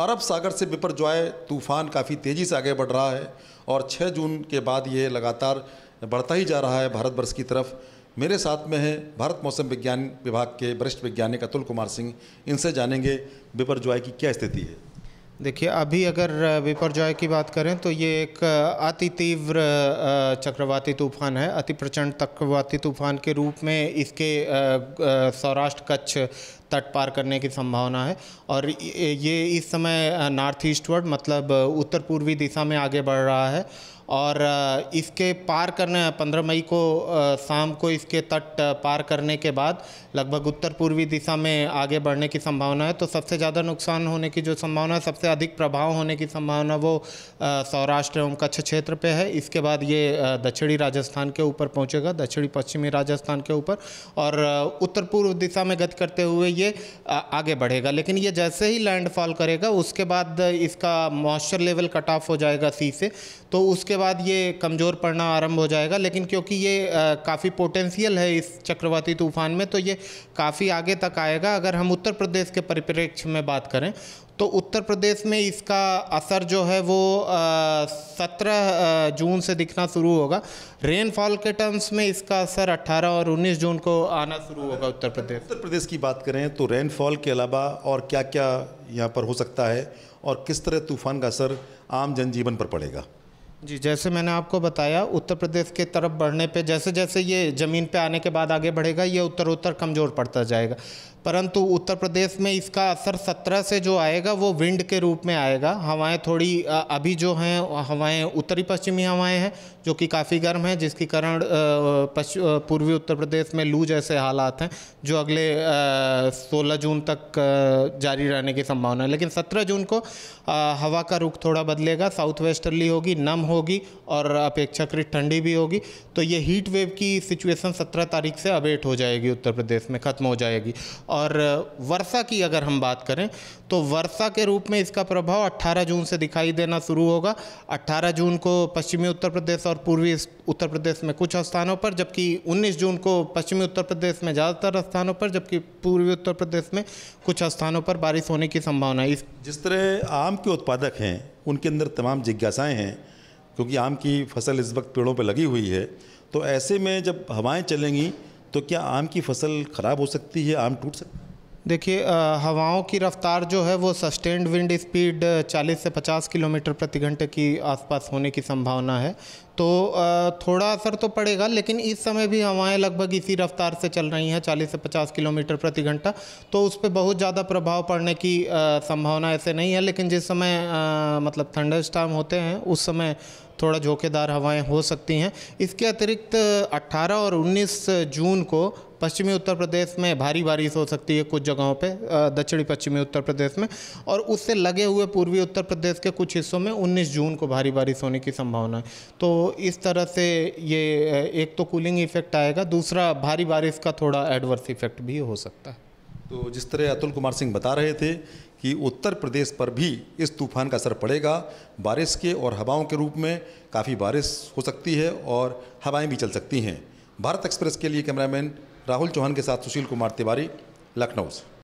अरब सागर से बिपरजॉय तूफ़ान काफ़ी तेज़ी से आगे बढ़ रहा है और 6 जून के बाद ये लगातार बढ़ता ही जा रहा है भारतवर्ष की तरफ मेरे साथ में है भारत मौसम विज्ञान विभाग के वरिष्ठ वैज्ञानिक अतुल कुमार सिंह इनसे जानेंगे बिपरजॉय की क्या स्थिति है देखिए अभी अगर विपर्जॉय की बात करें तो ये एक अति तीव्र चक्रवाती तूफान है अति प्रचंड चक्रवाती तूफान के रूप में इसके सौराष्ट्र कच्छ तट पार करने की संभावना है और ये इस समय नॉर्थ ईस्टवर्ड मतलब उत्तर पूर्वी दिशा में आगे बढ़ रहा है और इसके पार करने पंद्रह मई को शाम को इसके तट पार करने के बाद लगभग उत्तर पूर्वी दिशा में आगे बढ़ने की संभावना है तो सबसे ज़्यादा नुकसान होने की जो संभावना है सबसे अधिक प्रभाव होने की संभावना वो सौराष्ट्र एवं कच्छ क्षेत्र पे है इसके बाद ये दक्षिणी राजस्थान के ऊपर पहुँचेगा दक्षिणी पश्चिमी राजस्थान के ऊपर और उत्तर पूर्व दिशा में गति करते हुए ये आगे बढ़ेगा लेकिन ये जैसे ही लैंडफॉल करेगा उसके बाद इसका मॉइस्चर लेवल कट ऑफ हो जाएगा सी से तो उसके बाद ये कमज़ोर पड़ना आरंभ हो जाएगा लेकिन क्योंकि ये काफ़ी पोटेंशियल है इस चक्रवाती तूफ़ान में तो ये काफ़ी आगे तक आएगा अगर हम उत्तर प्रदेश के परिप्रेक्ष्य में बात करें तो उत्तर प्रदेश में इसका असर जो है वो सत्रह जून से दिखना शुरू होगा रेनफॉल के टर्म्स में इसका असर अट्ठारह और उन्नीस जून को आना शुरू होगा उत्तर प्रदेश उत्तर प्रदेश की बात करें तो रेनफॉल के अलावा और क्या क्या यहाँ पर हो सकता है और किस तरह तूफान का असर आम जनजीवन पर पड़ेगा जी जैसे मैंने आपको बताया उत्तर प्रदेश के तरफ बढ़ने पे जैसे जैसे ये ज़मीन पे आने के बाद आगे बढ़ेगा ये उत्तर उत्तर कमज़ोर पड़ता जाएगा परंतु उत्तर प्रदेश में इसका असर सत्रह से जो आएगा वो विंड के रूप में आएगा हवाएं थोड़ी अभी जो हैं हवाएं उत्तरी पश्चिमी हवाएं हैं जो कि काफ़ी गर्म हैं जिसके कारण पूर्वी उत्तर प्रदेश में लू जैसे हालात हैं जो अगले 16 जून तक जारी रहने की संभावना है लेकिन 17 जून को हवा का रुख थोड़ा बदलेगा साउथ वेस्टर्ली होगी नम होगी और अपेक्षाकृत ठंडी भी होगी तो ये हीट वेव की सिचुएसन सत्रह तारीख से अबेट हो जाएगी उत्तर प्रदेश में ख़त्म हो जाएगी और और वर्षा की अगर हम बात करें तो वर्षा के रूप में इसका प्रभाव 18 जून से दिखाई देना शुरू होगा 18 जून को पश्चिमी उत्तर प्रदेश और पूर्वी उत्तर प्रदेश में कुछ स्थानों पर जबकि 19 जून को पश्चिमी उत्तर प्रदेश में ज़्यादातर स्थानों पर जबकि पूर्वी उत्तर प्रदेश में कुछ स्थानों पर बारिश होने की संभावना है जिस तरह आम के उत्पादक हैं उनके अंदर तमाम जिज्ञासाएँ हैं क्योंकि आम की फसल इस वक्त पेड़ों पर लगी हुई है तो ऐसे में जब हवाएं चलेंगी तो क्या आम की फसल ख़राब हो सकती है आम टूट सकता देखिए हवाओं की रफ़्तार जो है वो सस्टेंड विंड स्पीड 40 से 50 किलोमीटर प्रति घंटे की आसपास होने की संभावना है तो थोड़ा असर तो पड़ेगा लेकिन इस समय भी हवाएं लगभग इसी रफ्तार से चल रही हैं 40 से 50 किलोमीटर प्रति घंटा तो उस पर बहुत ज़्यादा प्रभाव पड़ने की संभावना ऐसे नहीं है लेकिन जिस समय मतलब थंडर स्टार्म होते हैं उस समय थोड़ा झोंकेदार हवाएं हो सकती हैं इसके अतिरिक्त 18 और 19 जून को पश्चिमी उत्तर प्रदेश में भारी बारिश हो सकती है कुछ जगहों पे दक्षिणी पश्चिमी उत्तर प्रदेश में और उससे लगे हुए पूर्वी उत्तर प्रदेश के कुछ हिस्सों में 19 जून को भारी बारिश होने की संभावना है तो इस तरह से ये एक तो कूलिंग इफेक्ट आएगा दूसरा भारी बारिश का थोड़ा एडवर्स इफेक्ट भी हो सकता है तो जिस तरह अतुल कुमार सिंह बता रहे थे कि उत्तर प्रदेश पर भी इस तूफान का असर पड़ेगा बारिश के और हवाओं के रूप में काफ़ी बारिश हो सकती है और हवाएं भी चल सकती हैं भारत एक्सप्रेस के लिए कैमरामैन राहुल चौहान के साथ सुशील कुमार तिवारी लखनऊ से